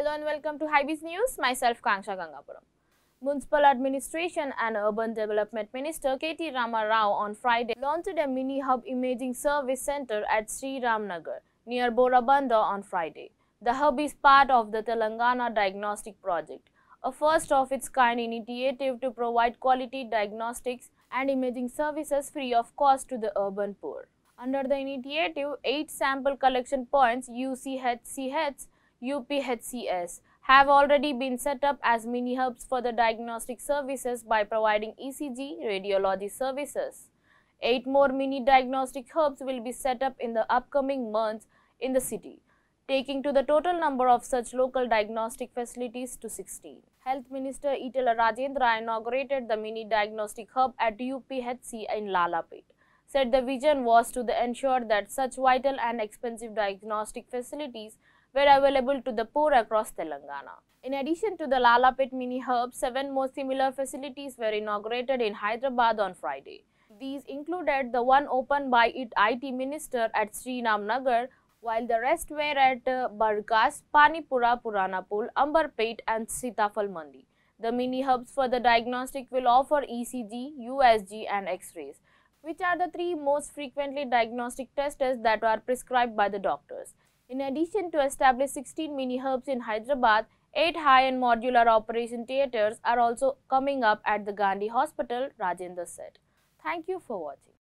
Hello and welcome to Highbiz News. Myself Kangsha Gangapuram. Municipal Administration and Urban Development Minister K.T. Rama Rao on Friday launched a mini hub imaging service center at Sri Ramnagar near Borabanda on Friday. The hub is part of the Telangana Diagnostic Project, a first of its kind initiative to provide quality diagnostics and imaging services free of cost to the urban poor. Under the initiative, eight sample collection points UCHCHs UPHCS have already been set up as mini hubs for the diagnostic services by providing ECG radiology services. Eight more mini diagnostic hubs will be set up in the upcoming months in the city, taking to the total number of such local diagnostic facilities to 16. Health Minister Itala Rajendra inaugurated the mini diagnostic hub at UPHC in Lalapet said the vision was to ensure that such vital and expensive diagnostic facilities were available to the poor across Telangana. In addition to the Lalapet mini herb, seven more similar facilities were inaugurated in Hyderabad on Friday. These included the one opened by IT minister at Srinam Nagar, while the rest were at uh, Bargas, Panipura Puranapul, Ambarpet and Sitafal Mandi. The mini hubs for the diagnostic will offer ECG, USG and X-rays, which are the three most frequently diagnostic tests that are prescribed by the doctors. In addition to establish 16 mini hubs in Hyderabad, 8 high-end modular operation theatres are also coming up at the Gandhi Hospital, Rajendra said. Thank you for watching.